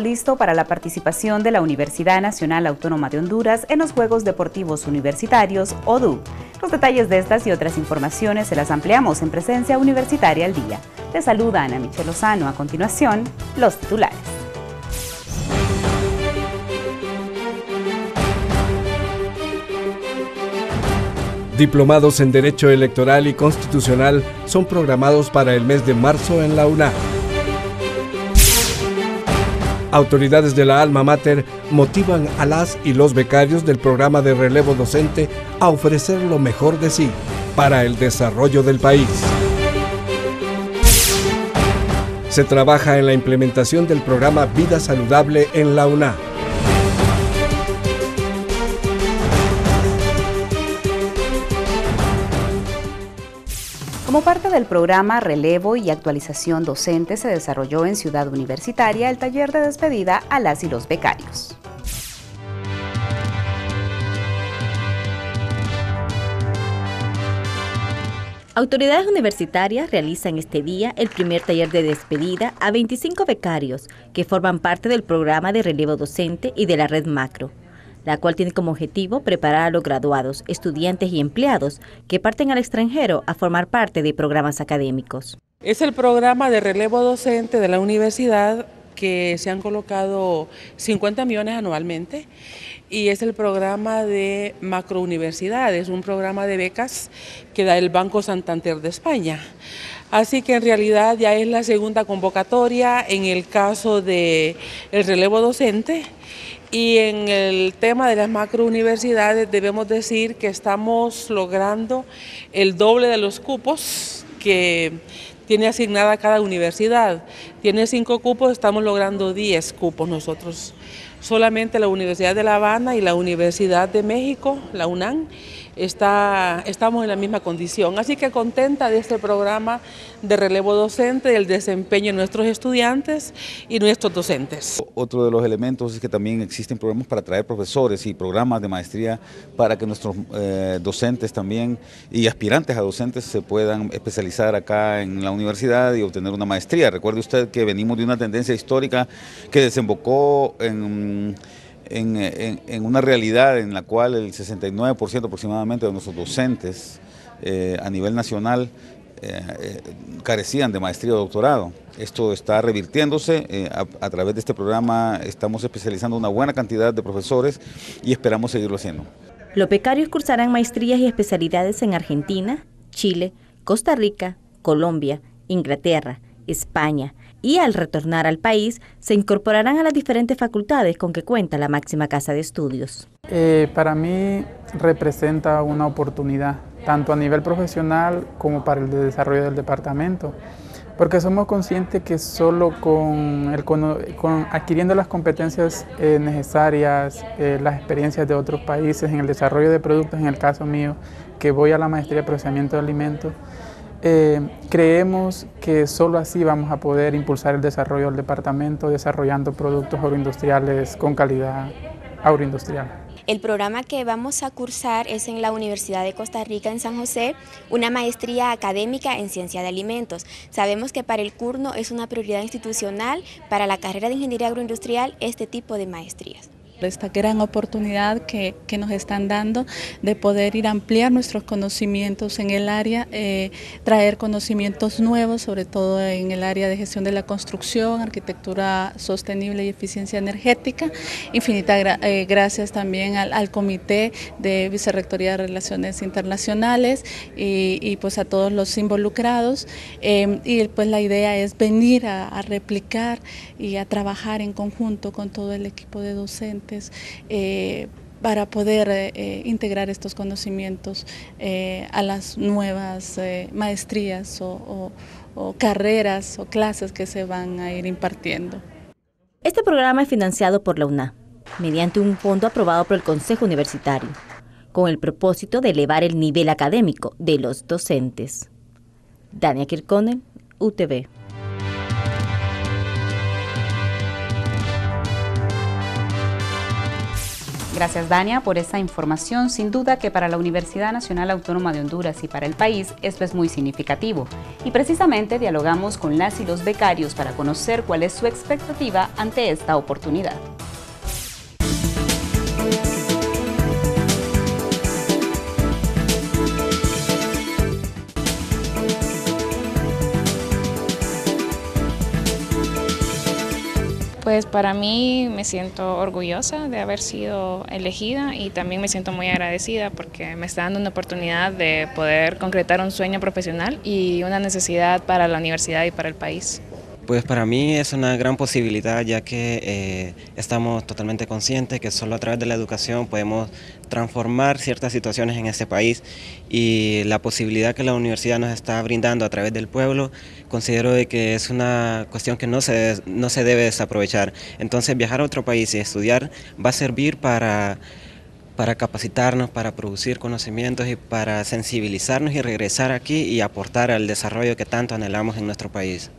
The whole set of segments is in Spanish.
listo para la participación de la Universidad Nacional Autónoma de Honduras en los Juegos Deportivos Universitarios, ODU. Los detalles de estas y otras informaciones se las ampliamos en Presencia Universitaria al Día. Te saluda Ana Michelle Lozano. A continuación, los titulares. Diplomados en Derecho Electoral y Constitucional son programados para el mes de marzo en la UNAM. Autoridades de la Alma Mater motivan a las y los becarios del programa de relevo docente a ofrecer lo mejor de sí para el desarrollo del país. Se trabaja en la implementación del programa Vida Saludable en la UNA Como parte del programa Relevo y Actualización Docente se desarrolló en Ciudad Universitaria el taller de despedida a las y los becarios. Autoridades universitarias realizan este día el primer taller de despedida a 25 becarios que forman parte del programa de relevo docente y de la red macro la cual tiene como objetivo preparar a los graduados, estudiantes y empleados que parten al extranjero a formar parte de programas académicos. Es el programa de relevo docente de la universidad que se han colocado 50 millones anualmente y es el programa de universidades, un programa de becas que da el Banco Santander de España. Así que en realidad ya es la segunda convocatoria en el caso del de relevo docente y en el tema de las macro universidades debemos decir que estamos logrando el doble de los cupos que tiene asignada cada universidad. Tiene cinco cupos, estamos logrando diez cupos nosotros. Solamente la Universidad de La Habana y la Universidad de México, la UNAM, está, estamos en la misma condición. Así que contenta de este programa de relevo docente, del desempeño de nuestros estudiantes y nuestros docentes. Otro de los elementos es que también existen programas para traer profesores y programas de maestría para que nuestros eh, docentes también y aspirantes a docentes se puedan especializar acá en la universidad y obtener una maestría. Recuerde usted que venimos de una tendencia histórica que desembocó en eh, en, una realidad en la cual el 69% aproximadamente de nuestros docentes eh, a nivel nacional eh, carecían de maestría o doctorado. Esto está revirtiéndose, a, través de este programa estamos especializando una buena cantidad de profesores y esperamos seguirlo haciendo. Los becarios cursarán maestrías y especialidades en Argentina, Chile, Costa Rica, Colombia, Inglaterra, España, y al retornar al país se incorporarán a las diferentes facultades con que cuenta la máxima casa de estudios. Eh, para mí representa una oportunidad, tanto a nivel profesional como para el desarrollo del departamento, porque somos conscientes que solo con, adquiriendo las competencias eh, necesarias, eh, las experiencias de otros países en el desarrollo de productos, en el caso mío, que voy a la maestría de procesamiento de alimentos, eh, creemos que solo así vamos a poder impulsar el desarrollo del departamento desarrollando productos agroindustriales con calidad agroindustrial. El programa que vamos a cursar es en la Universidad de Costa Rica en San José, una maestría académica en ciencia de alimentos. Sabemos que para el CURNO es una prioridad institucional, para la carrera de ingeniería agroindustrial, este tipo de maestrías esta gran oportunidad que, nos están dando de poder ir a ampliar nuestros conocimientos en el área, eh, traer conocimientos nuevos, sobre todo en el área de gestión de la construcción, arquitectura sostenible y eficiencia energética. Infinita eh, gracias también al, Comité de Vicerrectoría de Relaciones Internacionales y, pues a todos los involucrados. Eh, y pues la idea es venir a replicar y a trabajar en conjunto con todo el equipo de docentes eh, para poder eh, integrar estos conocimientos eh, a las nuevas maestrías o, carreras o clases que se van a ir impartiendo. Este programa es financiado por la UNA mediante un fondo aprobado por el Consejo Universitario, con el propósito de elevar el nivel académico de los docentes. Dania Kirkonen, UTV. Gracias, Dania, por esa información. Sin duda que para la Universidad Nacional Autónoma de Honduras y para el país esto es muy significativo. Y precisamente dialogamos con las y los becarios para conocer cuál es su expectativa ante esta oportunidad. Pues para mí me siento orgullosa de haber sido elegida y también me siento muy agradecida porque me está dando una oportunidad de poder concretar un sueño profesional y una necesidad para la universidad y para el país. Pues para mí es una gran posibilidad ya que eh, estamos totalmente conscientes que solo a través de la educación podemos transformar ciertas situaciones en este país y la posibilidad que la universidad nos está brindando a través del pueblo considero de que es una cuestión que no se, debe desaprovechar. Entonces viajar a otro país y estudiar va a servir para para capacitarnos, para producir conocimientos y para sensibilizarnos y regresar aquí y aportar al desarrollo que tanto anhelamos en nuestro país.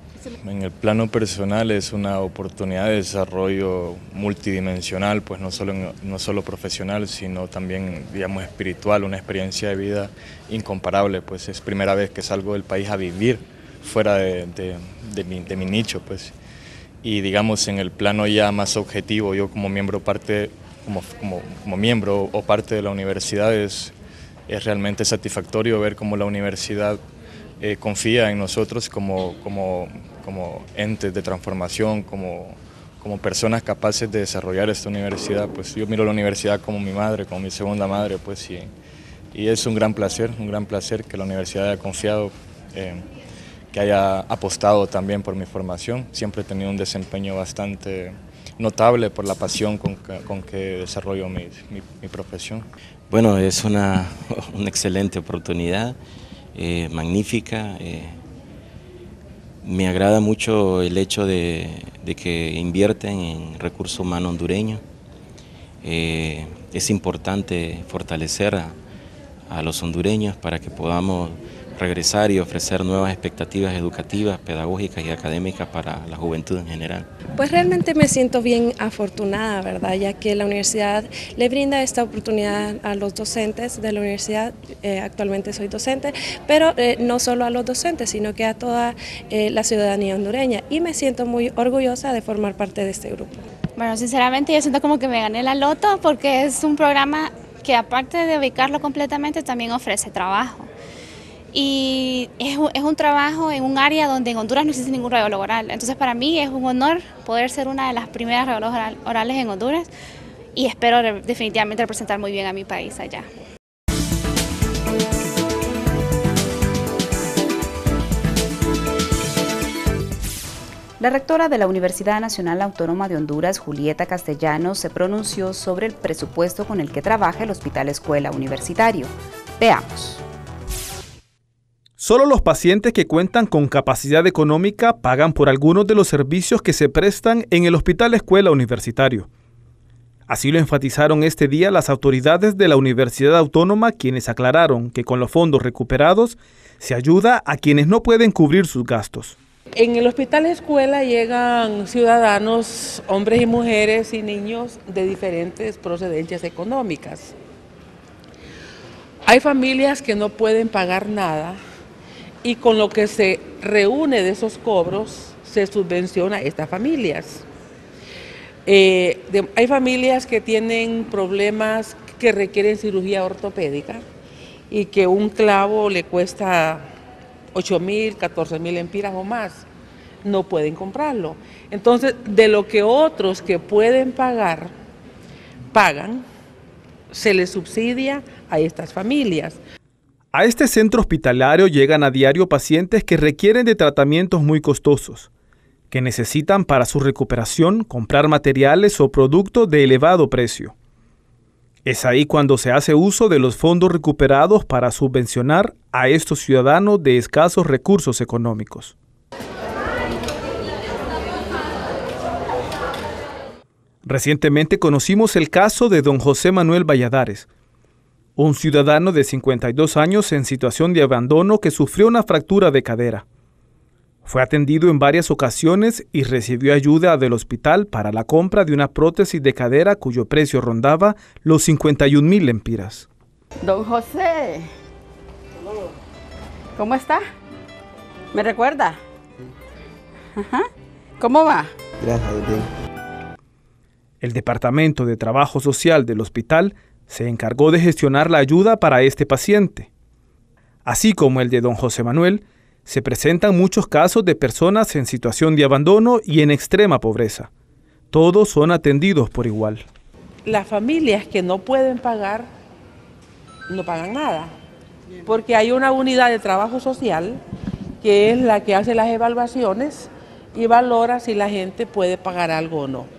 En el plano personal es una oportunidad de desarrollo multidimensional, pues no solo, no solo profesional, sino también, digamos, espiritual, una experiencia de vida incomparable, pues es primera vez que salgo del país a vivir fuera de, de, mi, de mi, nicho, pues. Y digamos, en el plano ya más objetivo, yo como miembro parte, como, como, como miembro o parte de la universidad es, es realmente satisfactorio ver cómo la universidad eh, confía en nosotros como, como, como entes de transformación, como, como personas capaces de desarrollar esta universidad. Pues yo miro la universidad como mi madre, como mi segunda madre, pues y, y es un gran placer, un gran placer que la universidad haya confiado, eh, que haya apostado también por mi formación. Siempre he tenido un desempeño bastante notable por la pasión con que, con que desarrollo mi, mi, mi, profesión. Bueno, es una, una excelente oportunidad. Eh, magnífica. Eh, me agrada mucho el hecho de, que invierten en recursos humanos hondureños. Eh, es importante fortalecer a los hondureños para que podamos regresar y ofrecer nuevas expectativas educativas, pedagógicas y académicas para la juventud en general? Pues realmente me siento bien afortunada, ¿verdad? Ya que la universidad le brinda esta oportunidad a los docentes de la universidad, eh, actualmente soy docente, pero eh, no solo a los docentes, sino que a toda eh, la ciudadanía hondureña y me siento muy orgullosa de formar parte de este grupo. Bueno, sinceramente yo siento como que me gané la loto porque es un programa que aparte de ubicarlo completamente también ofrece trabajo y es, un trabajo en un área donde en Honduras no existe ningún radiólogo oral. Entonces para mí es un honor poder ser una de las primeras radiólogas orales en Honduras y espero definitivamente representar muy bien a mi país allá. La rectora de la Universidad Nacional Autónoma de Honduras, Julieta Castellano, se pronunció sobre el presupuesto con el que trabaja el Hospital Escuela Universitario. Veamos. Solo los pacientes que cuentan con capacidad económica pagan por algunos de los servicios que se prestan en el hospital escuela universitario. Así lo enfatizaron este día las autoridades de la Universidad Autónoma, quienes aclararon que con los fondos recuperados se ayuda a quienes no pueden cubrir sus gastos. En el hospital escuela llegan ciudadanos, hombres y mujeres y niños de diferentes procedencias económicas. Hay familias que no pueden pagar nada y con lo que se reúne de esos cobros se subvenciona a estas familias. Eh, hay familias que tienen problemas que requieren cirugía ortopédica y que un clavo le cuesta 8 mil, 14 mil empiras o más. No pueden comprarlo. Entonces, de lo que otros que pueden pagar, pagan, se les subsidia a estas familias. A este centro hospitalario llegan a diario pacientes que requieren de tratamientos muy costosos, que necesitan para su recuperación comprar materiales o productos de elevado precio. Es ahí cuando se hace uso de los fondos recuperados para subvencionar a estos ciudadanos de escasos recursos económicos. Recientemente conocimos el caso de don José Manuel Valladares, un ciudadano de 52 años en situación de abandono que sufrió una fractura de cadera. Fue atendido en varias ocasiones y recibió ayuda del hospital para la compra de una prótesis de cadera cuyo precio rondaba los 51 mil empiras. Don José, ¿cómo está? ¿Me recuerda? ¿Cómo va? Gracias, bien. El Departamento de Trabajo Social del hospital se encargó de gestionar la ayuda para este paciente. Así como el de don José Manuel, se presentan muchos casos de personas en situación de abandono y en extrema pobreza. Todos son atendidos por igual. Las familias que no pueden pagar, no pagan nada, porque hay una unidad de trabajo social que es la que hace las evaluaciones y valora si la gente puede pagar algo o no.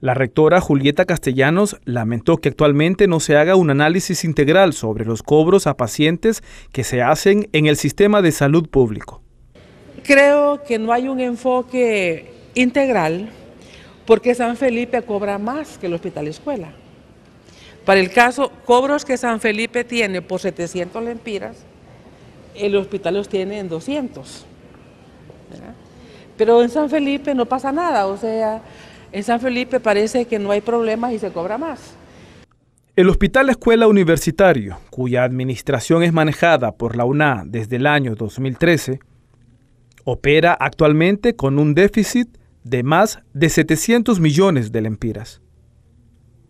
La rectora Julieta Castellanos lamentó que actualmente no se haga un análisis integral sobre los cobros a pacientes que se hacen en el sistema de salud público. Creo que no hay un enfoque integral porque San Felipe cobra más que el hospital escuela. Para el caso, cobros que San Felipe tiene por 700 lempiras, el hospital los tiene en 200. Pero en San Felipe no pasa nada, o sea, en San Felipe parece que no hay problemas y se cobra más. El Hospital Escuela Universitario, cuya administración es manejada por la UNA desde el año 2013, opera actualmente con un déficit de más de 700 millones de lempiras.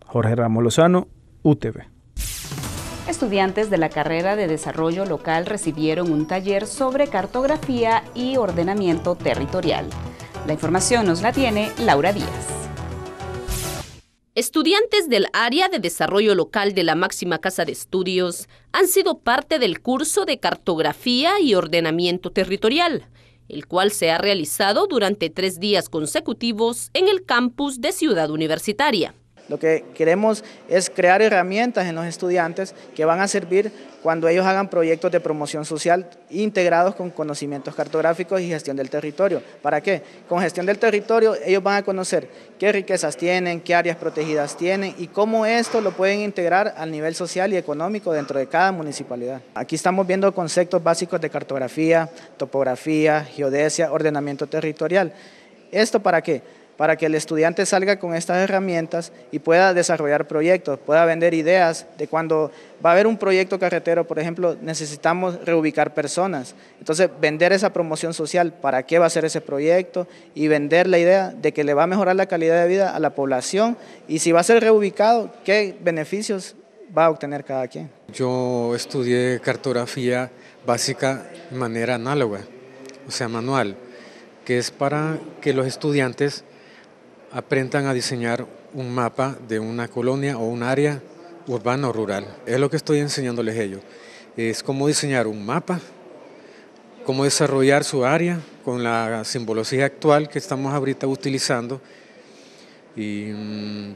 Jorge Ramos Lozano, UTV. Estudiantes de la carrera de Desarrollo Local recibieron un taller sobre cartografía y ordenamiento territorial. La información nos la tiene Laura Díaz. Estudiantes del área de desarrollo local de la máxima casa de estudios han sido parte del curso de cartografía y ordenamiento territorial, el cual se ha realizado durante tres días consecutivos en el campus de Ciudad Universitaria. Lo que queremos es crear herramientas en los estudiantes que van a servir cuando ellos hagan proyectos de promoción social integrados con conocimientos cartográficos y gestión del territorio. ¿Para qué? Con gestión del territorio ellos van a conocer qué riquezas tienen, qué áreas protegidas tienen y cómo esto lo pueden integrar al nivel social y económico dentro de cada municipalidad. Aquí estamos viendo conceptos básicos de cartografía, topografía, geodesia, ordenamiento territorial. ¿Esto para qué? para que el estudiante salga con estas herramientas y pueda desarrollar proyectos, pueda vender ideas de cuando va a haber un proyecto carretero, por ejemplo, necesitamos reubicar personas. Entonces, vender esa promoción social, para qué va a ser ese proyecto y vender la idea de que le va a mejorar la calidad de vida a la población y si va a ser reubicado, qué beneficios va a obtener cada quien. Yo estudié cartografía básica de manera análoga, o sea, manual, que es para que los estudiantes aprendan a diseñar un mapa de una colonia o un área urbana o rural. Es lo que estoy enseñándoles ellos. Es cómo diseñar un mapa, cómo desarrollar su área con la simbología actual que estamos ahorita utilizando. Y mm,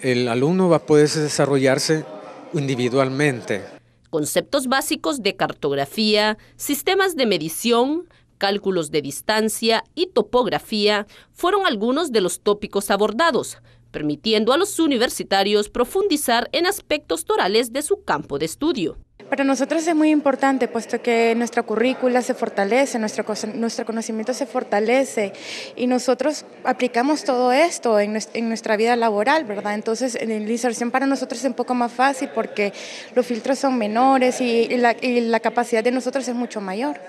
el alumno va a poder desarrollarse individualmente. Conceptos básicos de cartografía, sistemas de medición, cálculos de distancia y topografía fueron algunos de los tópicos abordados, permitiendo a los universitarios profundizar en aspectos torales de su campo de estudio. Para nosotros es muy importante, puesto que nuestro currícula se fortalece, nuestro, nuestro conocimiento se fortalece y nosotros aplicamos todo esto en, nuestra vida laboral, ¿verdad? Entonces, la inserción para nosotros es un poco más fácil porque los filtros son menores y, la, y la capacidad de nosotros es mucho mayor.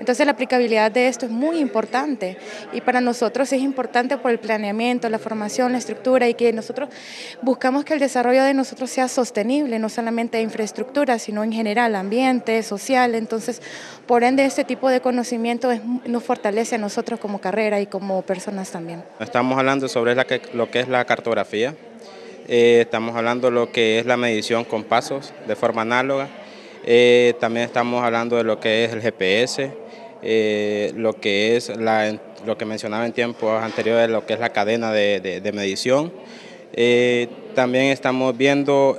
Entonces, la aplicabilidad de esto es muy importante y para nosotros es importante por el planeamiento, la formación, la estructura y que nosotros buscamos que el desarrollo de nosotros sea sostenible, no solamente de infraestructura, sino en general general, ambiente, social. Entonces, por ende, este tipo de conocimiento nos fortalece a nosotros como carrera y como personas también. Estamos hablando sobre la que, lo que es la cartografía, eh, estamos hablando lo que es la medición con pasos de forma análoga, eh, también estamos hablando de lo que es el GPS, eh, lo que es lo que mencionaba en tiempos anteriores, lo que es la cadena de, de, de medición. también estamos viendo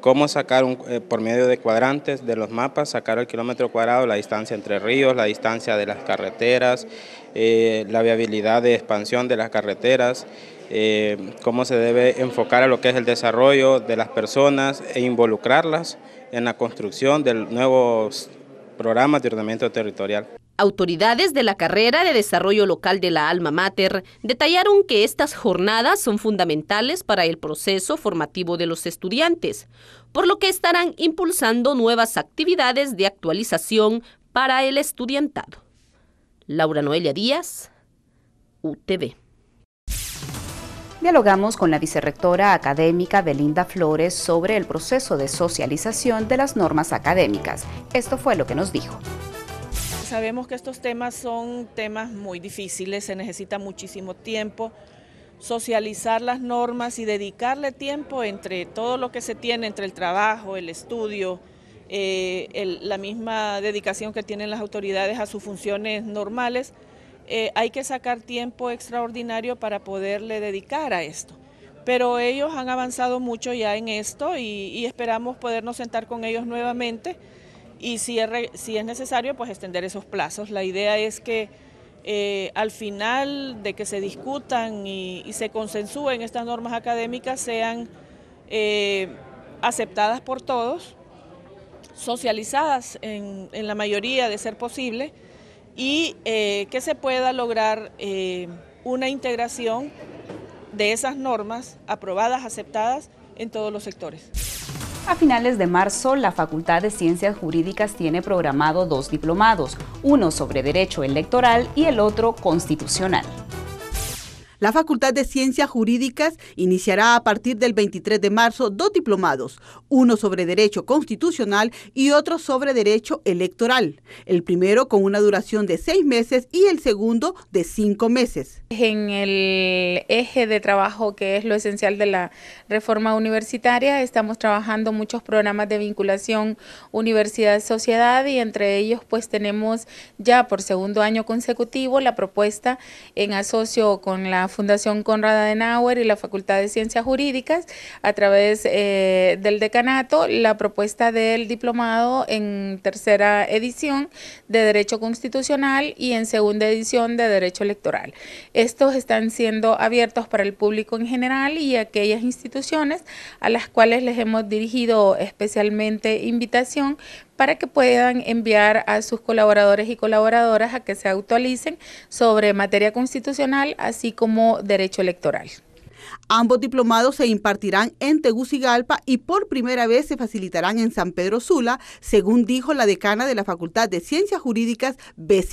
cómo sacar eh, por medio de cuadrantes de los mapas, sacar el kilómetro cuadrado la distancia entre ríos, la distancia de las carreteras, eh, la viabilidad de expansión de las carreteras, eh, cómo se debe enfocar a lo que es el desarrollo de las personas e involucrarlas en la construcción de nuevos programas de ordenamiento territorial. Autoridades de la carrera de desarrollo local de la Alma Mater detallaron que estas jornadas son fundamentales para el proceso formativo de los estudiantes, por lo que estarán impulsando nuevas actividades de actualización para el estudiantado. Laura Noelia Díaz, UTV. Dialogamos con la vicerrectora académica Belinda Flores sobre el proceso de socialización de las normas académicas. Esto fue lo que nos dijo. Sabemos que estos temas son temas muy difíciles, se necesita muchísimo tiempo, socializar las normas y dedicarle tiempo entre todo lo que se tiene, entre el trabajo, el estudio, eh, la misma dedicación que tienen las autoridades a sus funciones normales, eh, hay que sacar tiempo extraordinario para poderle dedicar a esto. Pero ellos han avanzado mucho ya en esto y esperamos podernos sentar con ellos nuevamente y si es, necesario, pues extender esos plazos. La idea es que eh, al final de que se discutan y, se consensúen estas normas académicas sean eh, aceptadas por todos, socializadas en, la mayoría de ser posible y eh, que se pueda lograr una integración de esas normas aprobadas, aceptadas en todos los sectores. A finales de marzo, la Facultad de Ciencias Jurídicas tiene programado dos diplomados, uno sobre Derecho Electoral y el otro Constitucional. La Facultad de Ciencias Jurídicas iniciará a partir del 23 de marzo dos diplomados, uno sobre Derecho Constitucional y otro sobre Derecho Electoral, el primero con una duración de seis meses y el segundo de cinco meses. En el eje de trabajo que es lo esencial de la reforma universitaria, estamos trabajando muchos programas de vinculación universidad-sociedad y entre ellos pues tenemos ya por segundo año consecutivo la propuesta en asocio con la Fundación de Adenauer y la Facultad de Ciencias Jurídicas a través eh, del decanato la propuesta del diplomado en tercera edición de Derecho Constitucional y en segunda edición de Derecho Electoral. Estos están siendo abiertos para el público en general y aquellas instituciones a las cuales les hemos dirigido especialmente invitación para que puedan enviar a sus colaboradores y colaboradoras a que se actualicen sobre materia constitucional, así como derecho electoral. Ambos diplomados se impartirán en Tegucigalpa y por primera vez se facilitarán en San Pedro Sula, según dijo la decana de la Facultad de Ciencias Jurídicas,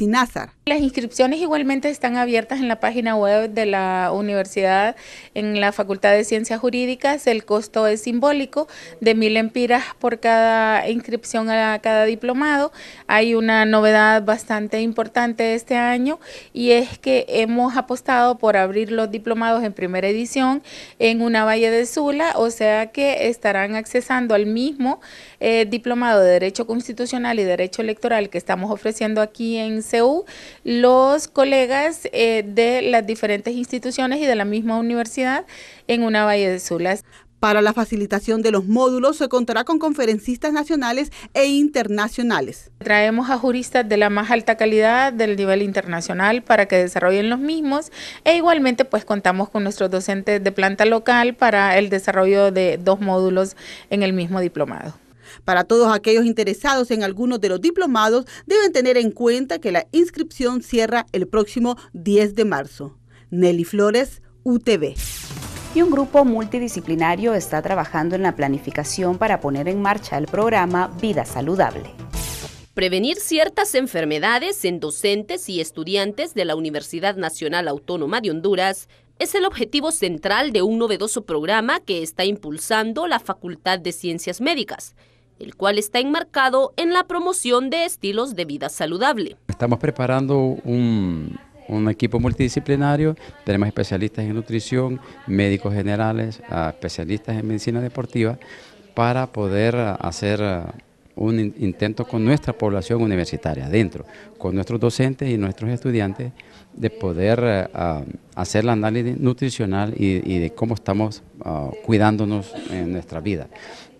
Nazar. Las inscripciones igualmente están abiertas en la página web de la universidad, en la Facultad de Ciencias Jurídicas. El costo es simbólico, de mil empiras por cada inscripción a cada diplomado. Hay una novedad bastante importante este año y es que hemos apostado por abrir los diplomados en primera edición en una valle de Sula, o sea que estarán accesando al mismo eh, diplomado de Derecho Constitucional y Derecho Electoral que estamos ofreciendo aquí en CEU, los colegas eh, de las diferentes instituciones y de la misma universidad en una valle de Sula. Para la facilitación de los módulos se contará con conferencistas nacionales e internacionales. Traemos a juristas de la más alta calidad del nivel internacional para que desarrollen los mismos e igualmente pues contamos con nuestros docentes de planta local para el desarrollo de dos módulos en el mismo diplomado. Para todos aquellos interesados en algunos de los diplomados deben tener en cuenta que la inscripción cierra el próximo 10 de marzo. Nelly Flores, UTV y un grupo multidisciplinario está trabajando en la planificación para poner en marcha el programa Vida Saludable. Prevenir ciertas enfermedades en docentes y estudiantes de la Universidad Nacional Autónoma de Honduras es el objetivo central de un novedoso programa que está impulsando la Facultad de Ciencias Médicas, el cual está enmarcado en la promoción de estilos de vida saludable. Estamos preparando un, un equipo multidisciplinario, tenemos especialistas en nutrición, médicos generales, ah, especialistas en medicina deportiva, para poder ah, hacer ah, un intento con nuestra población universitaria, dentro, con nuestros docentes y nuestros estudiantes, de poder hacer el análisis nutricional y, de cómo estamos cuidándonos en nuestra vida.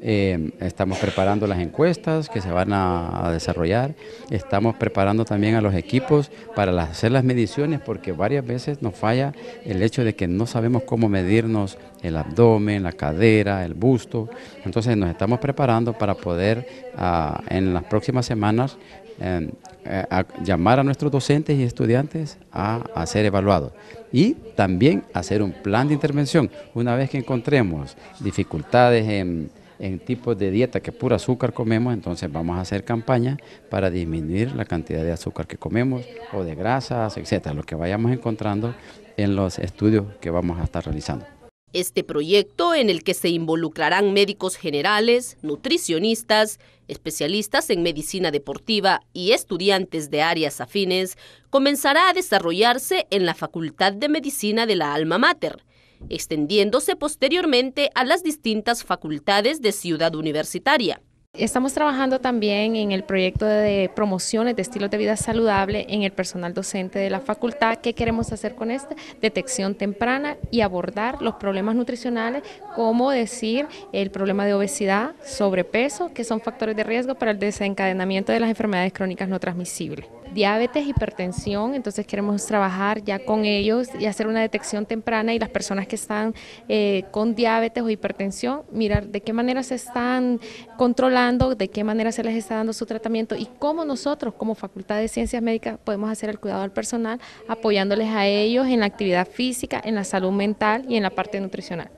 Eh, estamos preparando las encuestas que se van a, desarrollar, estamos preparando también a los equipos para hacer las mediciones porque varias veces nos falla el hecho de que no sabemos cómo medirnos el abdomen, la cadera, el busto, entonces nos estamos preparando para poder ah, en las próximas semanas em, eh, llamar a nuestros docentes y estudiantes a, a, ser evaluados y también hacer un plan de intervención una vez que encontremos dificultades en en tipos de dieta que pura azúcar comemos, entonces vamos a hacer campaña para disminuir la cantidad de azúcar que comemos o de grasas, etcétera, lo que vayamos encontrando en los estudios que vamos a estar realizando. Este proyecto, en el que se involucrarán médicos generales, nutricionistas, especialistas en medicina deportiva y estudiantes de áreas afines, comenzará a desarrollarse en la Facultad de Medicina de la Alma Mater extendiéndose posteriormente a las distintas facultades de Ciudad Universitaria. Estamos trabajando también en el proyecto de promociones de estilos de vida saludable en el personal docente de la facultad. ¿Qué queremos hacer con esta? Detección temprana y abordar los problemas nutricionales, como decir el problema de obesidad, sobrepeso, que son factores de riesgo para el desencadenamiento de las enfermedades crónicas no transmisibles diabetes, hipertensión, entonces queremos trabajar ya con ellos y hacer una detección temprana y las personas que están eh, con diabetes o hipertensión, mirar de qué manera se están controlando, de qué manera se les está dando su tratamiento y cómo nosotros como Facultad de Ciencias Médicas podemos hacer el cuidado al personal apoyándoles a ellos en la actividad física, en la salud mental y en la parte nutricional.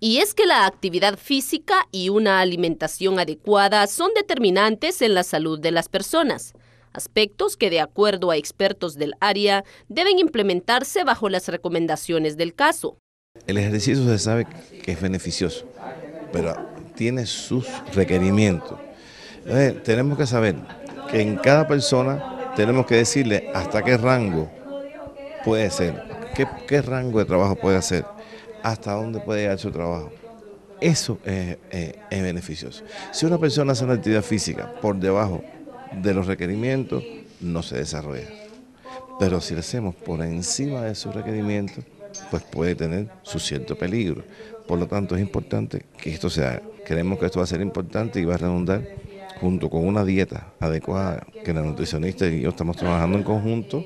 Y es que la actividad física y una alimentación adecuada son determinantes en la salud de las personas aspectos que de acuerdo a expertos del área deben implementarse bajo las recomendaciones del caso. El ejercicio se sabe que es beneficioso, pero tiene sus requerimientos. tenemos que saber que en cada persona tenemos que decirle hasta qué rango puede ser, qué, rango de trabajo puede hacer, hasta dónde puede llegar su trabajo. Eso es, eh, es beneficioso. Si una persona hace una actividad física por debajo de los requerimientos, no se desarrolla. Pero si lo hacemos por encima de sus requerimientos, pues puede tener su cierto peligro. Por lo tanto, es importante que esto sea. Queremos Creemos que esto va a ser importante y va a redundar junto con una dieta adecuada que la nutricionista y yo estamos trabajando en conjunto,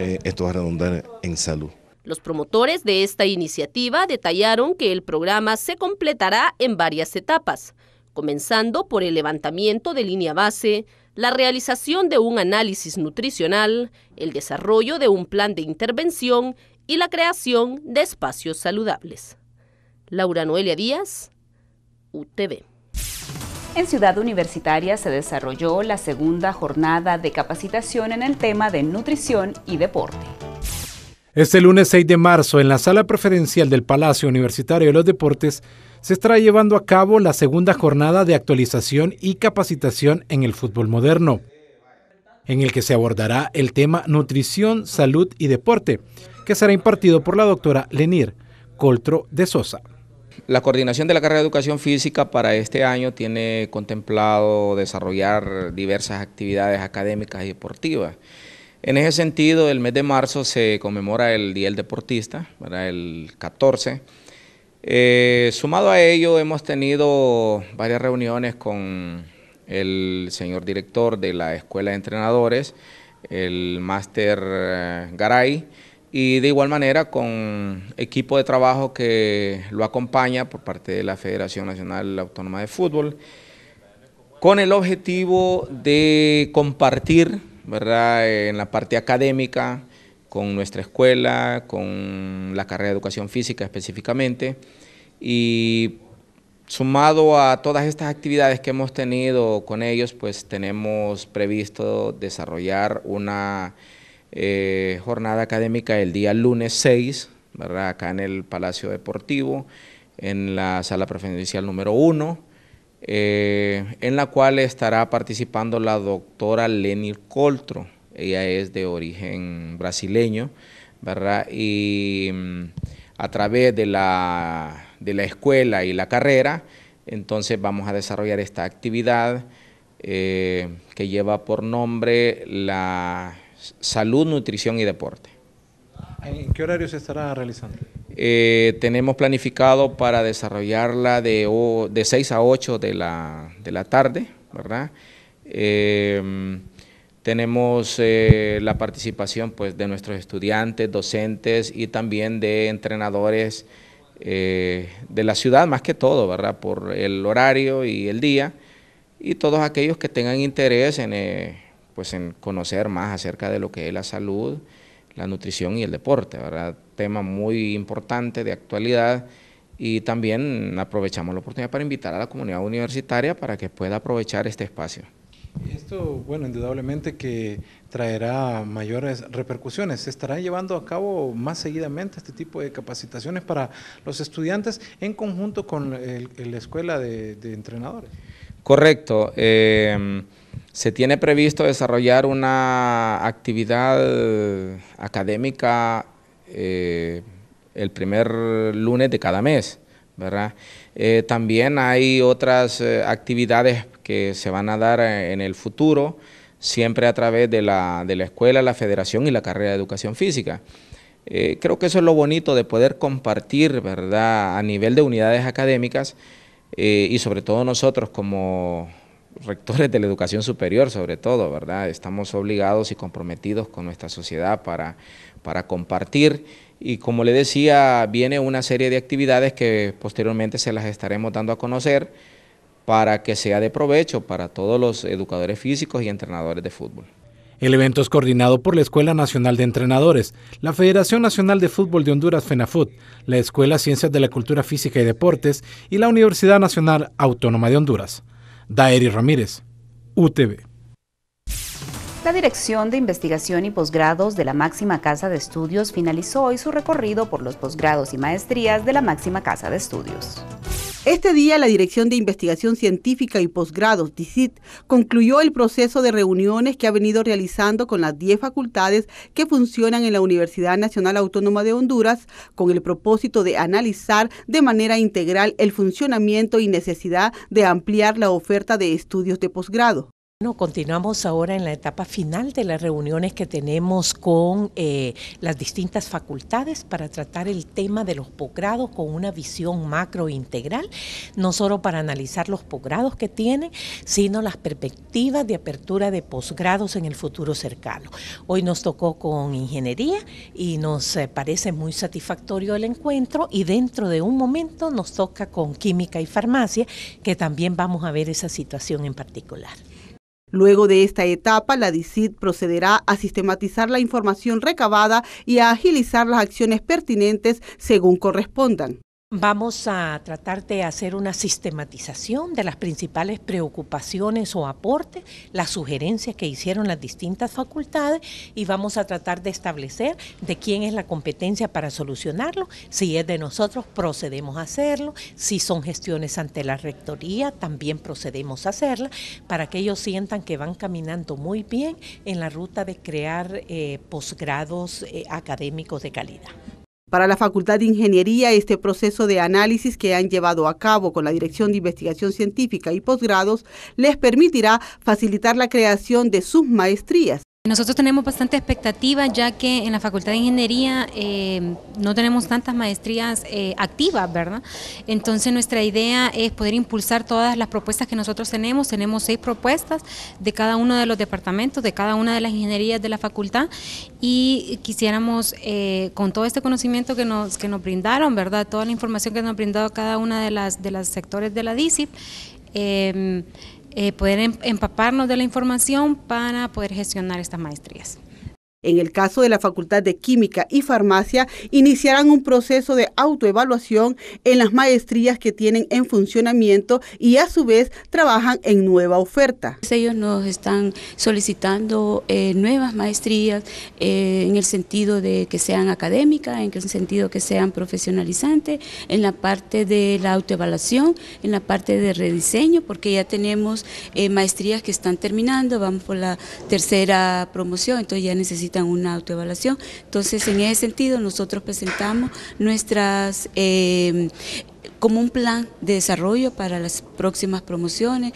eh, esto va a redundar en salud. Los promotores de esta iniciativa detallaron que el programa se completará en varias etapas comenzando por el levantamiento de línea base, la realización de un análisis nutricional, el desarrollo de un plan de intervención y la creación de espacios saludables. Laura Noelia Díaz, UTV. En Ciudad Universitaria se desarrolló la segunda jornada de capacitación en el tema de nutrición y deporte. Este lunes 6 de marzo, en la sala preferencial del Palacio Universitario de los Deportes, se estará llevando a cabo la segunda jornada de actualización y capacitación en el fútbol moderno, en el que se abordará el tema nutrición, salud y deporte, que será impartido por la doctora Lenir Coltro de Sosa. La coordinación de la carrera de educación física para este año tiene contemplado desarrollar diversas actividades académicas y deportivas. En ese sentido, el mes de marzo se conmemora el Día del Deportista, el 14 eh, sumado a ello, hemos tenido varias reuniones con el señor director de la Escuela de Entrenadores, el máster eh, Garay, y de igual manera con equipo de trabajo que lo acompaña por parte de la Federación Nacional Autónoma de Fútbol, con el objetivo de compartir ¿verdad? en la parte académica con nuestra escuela, con la carrera de educación física específicamente. Y sumado a todas estas actividades que hemos tenido con ellos, pues tenemos previsto desarrollar una eh, jornada académica el día lunes 6, ¿verdad? acá en el Palacio Deportivo, en la sala preferencial número 1. Eh, en la cual estará participando la doctora Lenny Coltro, ella es de origen brasileño, ¿verdad? Y mm, a través de la, de la escuela y la carrera, entonces vamos a desarrollar esta actividad eh, que lleva por nombre la salud, nutrición y deporte. ¿En qué horario se estará realizando? Eh, tenemos planificado para desarrollarla de, 6 a 8 de la, tarde, ¿verdad? Eh, tenemos eh, la participación pues, de nuestros estudiantes, docentes y también de entrenadores eh, de la ciudad, más que todo, ¿verdad? Por el horario y el día, y todos aquellos que tengan interés en, eh, pues, en conocer más acerca de lo que es la salud, la nutrición y el deporte, ¿verdad? Tema muy importante de actualidad y también aprovechamos la oportunidad para invitar a la comunidad universitaria para que pueda aprovechar este espacio. Esto, bueno, indudablemente que traerá mayores repercusiones. Se estarán llevando a cabo más seguidamente este tipo de capacitaciones para los estudiantes en conjunto con la escuela de, entrenadores. Correcto. Em, se tiene previsto desarrollar una actividad académica eh, el primer lunes de cada mes, ¿verdad? Eh, también hay otras eh, actividades que se van a dar eh, en el futuro, siempre a través de la, escuela, la federación y la carrera de educación física. Eh, creo que eso es lo bonito de poder compartir, ¿verdad?, a nivel de unidades académicas eh, y sobre todo nosotros como rectores de la educación superior, sobre todo, ¿verdad? Estamos obligados y comprometidos con nuestra sociedad para, para compartir y como le decía, viene una serie de actividades que posteriormente se las estaremos dando a conocer para que sea de provecho para todos los educadores físicos y entrenadores de fútbol. El evento es coordinado por la Escuela Nacional de Entrenadores, la Federación Nacional de Fútbol de Honduras FENAFUT, la Escuela Ciencias de la Cultura Física y Deportes y la Universidad Nacional Autónoma de Honduras. Daeri Ramírez, UTV. La Dirección de Investigación y Posgrados de la Máxima Casa de Estudios finalizó hoy su recorrido por los posgrados y maestrías de la Máxima Casa de Estudios. Este día la Dirección de Investigación Científica y Posgrados, DICIT, concluyó el proceso de reuniones que ha venido realizando con las 10 facultades que funcionan en la Universidad Nacional Autónoma de Honduras con el propósito de analizar de manera integral el funcionamiento y necesidad de ampliar la oferta de estudios de posgrado. Bueno, continuamos ahora en la etapa final de las reuniones que tenemos con eh, las distintas facultades para tratar el tema de los posgrados con una visión macro integral, no solo para analizar los posgrados que tienen, sino las perspectivas de apertura de posgrados en el futuro cercano. Hoy nos tocó con ingeniería y nos eh, parece muy satisfactorio el encuentro y dentro de un momento nos toca con química y farmacia, que también vamos a ver esa situación en particular. Luego de esta etapa, la DICID procederá a sistematizar la información recabada y a agilizar las acciones pertinentes según correspondan. Vamos a tratar de hacer una sistematización de las principales preocupaciones o aportes, las sugerencias que hicieron las distintas facultades y vamos a tratar de establecer de quién es la competencia para solucionarlo. Si es de nosotros, procedemos a hacerlo. Si son gestiones ante la rectoría, también procedemos a hacerla para que ellos sientan que van caminando muy bien en la ruta de crear eh, posgrados eh, académicos de calidad. Para la Facultad de Ingeniería, este proceso de análisis que han llevado a cabo con la Dirección de Investigación Científica y Posgrados les permitirá facilitar la creación de sus maestrías. Nosotros tenemos bastante expectativa ya que en la Facultad de Ingeniería eh, no tenemos tantas maestrías eh, activas, ¿verdad? Entonces nuestra idea es poder impulsar todas las propuestas que nosotros tenemos. Tenemos seis propuestas de cada uno de los departamentos, de cada una de las ingenierías de la facultad y quisiéramos eh, con todo este conocimiento que nos, que nos brindaron, ¿verdad? Toda la información que nos ha brindado cada una de las, de las sectores de la DICIP eh, poder em, empaparnos de la información para poder gestionar estas maestrías. En el caso de la Facultad de Química y Farmacia, iniciarán un proceso de autoevaluación en las maestrías que tienen en funcionamiento y a su vez trabajan en nueva oferta. Ellos nos están solicitando eh, nuevas maestrías eh, en el sentido de que sean académicas, en el sentido que sean profesionalizantes, en la parte de la autoevaluación, en la parte de rediseño, porque ya tenemos eh, maestrías que están terminando, vamos por la tercera promoción, entonces ya necesitamos en una autoevaluación. Entonces, en ese sentido, nosotros presentamos nuestras em, como un plan de desarrollo para las próximas promociones.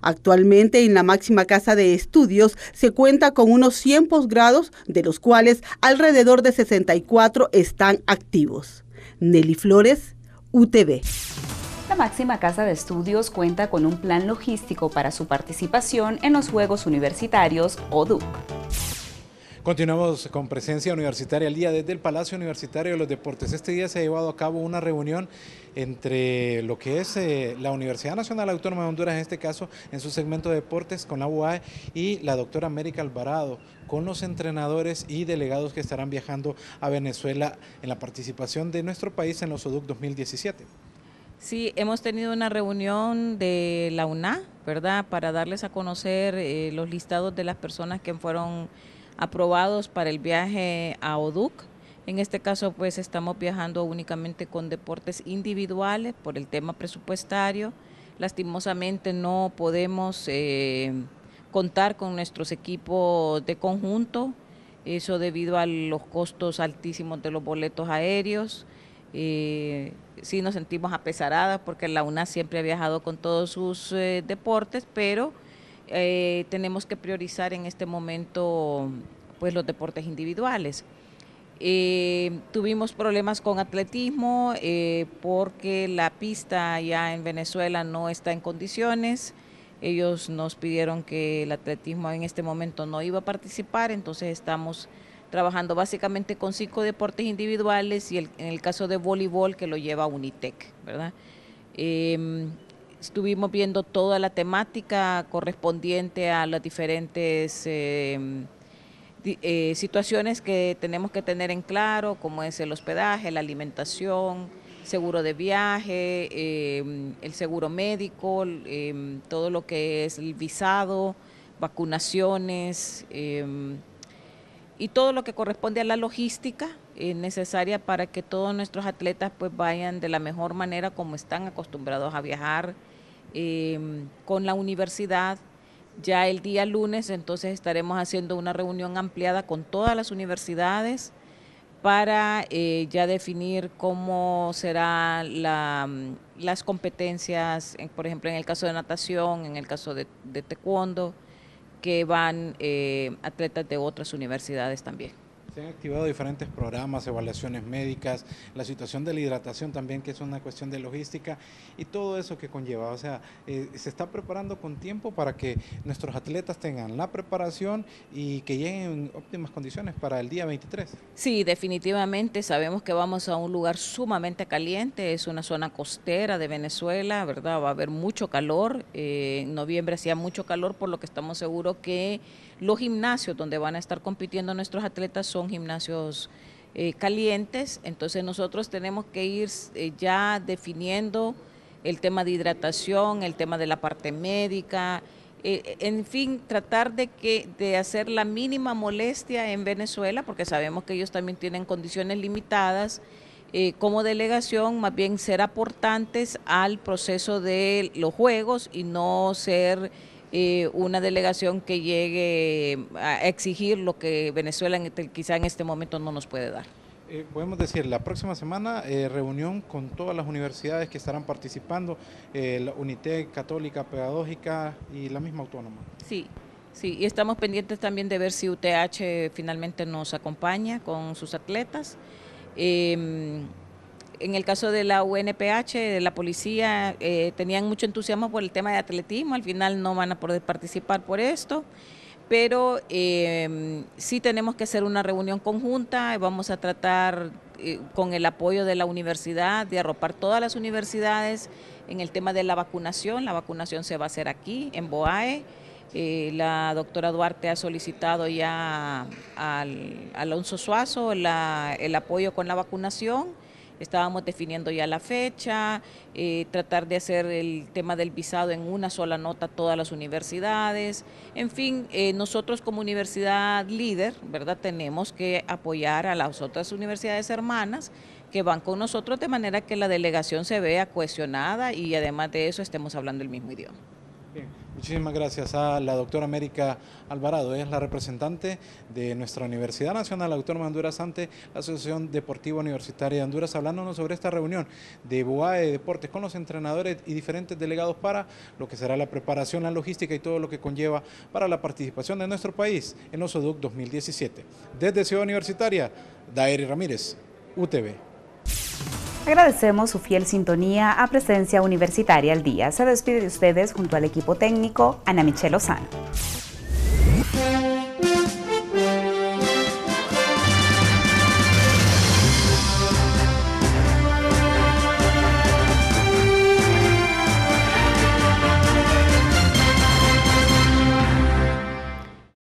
Actualmente en la máxima casa de estudios se cuenta con unos 100 posgrados, de los cuales alrededor de 64 están activos. Nelly Flores, UTV. La máxima casa de estudios cuenta con un plan logístico para su participación en los Juegos Universitarios ODUC. Continuamos con presencia universitaria el día desde el Palacio Universitario de los Deportes. Este día se ha llevado a cabo una reunión entre lo que es eh, la Universidad Nacional Autónoma de Honduras, en este caso en su segmento de deportes con la UAE y la doctora América Alvarado, con los entrenadores y delegados que estarán viajando a Venezuela en la participación de nuestro país en los ODUC 2017. Sí, hemos tenido una reunión de la UNA, ¿verdad? Para darles a conocer eh, los listados de las personas que fueron aprobados para el viaje a Oduc. En este caso, pues estamos viajando únicamente con deportes individuales por el tema presupuestario. Lastimosamente no podemos eh, contar con nuestros equipos de conjunto, eso debido a los costos altísimos de los boletos aéreos. Eh, sí nos sentimos apesaradas porque la UNA siempre ha viajado con todos sus eh, deportes, pero eh, tenemos que priorizar en este momento pues los deportes individuales. Eh, tuvimos problemas con atletismo eh, porque la pista ya en Venezuela no está en condiciones. Ellos nos pidieron que el atletismo en este momento no iba a participar, entonces estamos trabajando básicamente con cinco deportes individuales y en el caso de voleibol que lo lleva Unitec, ¿verdad? Em, Estuvimos viendo toda la temática correspondiente a las diferentes eh, eh, situaciones que tenemos que tener en claro, como es el hospedaje, la alimentación, seguro de viaje, em, el seguro médico, em, todo lo que es el visado, vacunaciones em, y todo lo que corresponde a la logística eh, necesaria para que todos nuestros atletas pues vayan de la mejor manera como están acostumbrados a viajar Em, con la universidad. Ya el día lunes entonces estaremos haciendo una reunión ampliada con todas las universidades para eh, ya definir cómo serán las competencias, por ejemplo, en el caso de natación, en el caso de, taekwondo, que van eh, atletas de otras universidades también. Se han activado diferentes programas, evaluaciones médicas, la situación de la hidratación también, que es una cuestión de logística y todo eso que conlleva. O sea, eh, se está preparando con tiempo para que nuestros atletas tengan la preparación y que lleguen en óptimas condiciones para el día 23. Sí, definitivamente sabemos que vamos a un lugar sumamente caliente, es una zona costera de Venezuela, ¿verdad? Va a haber mucho calor. Eh, en noviembre hacía mucho calor, por lo que estamos seguros que los gimnasios donde van a estar compitiendo nuestros atletas son gimnasios eh, calientes, entonces nosotros tenemos que ir eh, ya definiendo el tema de hidratación, el tema de la parte médica, eh, en fin, tratar de, que, de hacer la mínima molestia en Venezuela, porque sabemos que ellos también tienen condiciones limitadas, como delegación, más bien ser aportantes al proceso de los Juegos y no ser eh, una delegación que llegue a exigir lo que Venezuela este, quizá en este momento no nos puede dar. Eh, podemos decir, la próxima semana eh, reunión con todas las universidades que estarán participando, la UNITEC, Católica, Pedagógica y la misma Autónoma. Sí, Sí, y estamos pendientes también de ver si UTH finalmente nos acompaña con sus atletas. Eh, en el caso de la UNPH, de la policía, eh, tenían mucho entusiasmo por el tema de atletismo, al final no van a poder participar por esto, pero em, sí tenemos que hacer una reunión conjunta, vamos a tratar eh, con el apoyo de la universidad, de arropar todas las universidades en el tema de la vacunación, la vacunación se va a hacer aquí, en BOAE. Eh, la doctora Duarte ha solicitado ya al Alonso Suazo el apoyo con la vacunación Estábamos definiendo ya la fecha, eh, tratar de hacer el tema del visado en una sola nota a todas las universidades. En fin, eh, nosotros como universidad líder, ¿verdad? Tenemos que apoyar a las otras universidades hermanas que van con nosotros de manera que la delegación se vea cohesionada y además de eso estemos hablando el mismo idioma. Muchísimas gracias a la doctora América Alvarado, es la representante de nuestra Universidad Nacional Autónoma de Honduras ante la Asociación Deportiva Universitaria de Honduras, hablándonos sobre esta reunión de BOAE Deportes con los entrenadores y diferentes delegados para lo que será la preparación, la logística y todo lo que conlleva para la participación de nuestro país en OSODUC 2017. Desde Ciudad Universitaria, Daeri Ramírez, UTV. Agradecemos su fiel sintonía a Presencia Universitaria al Día. Se despide de ustedes junto al equipo técnico Ana Michelle Lozano.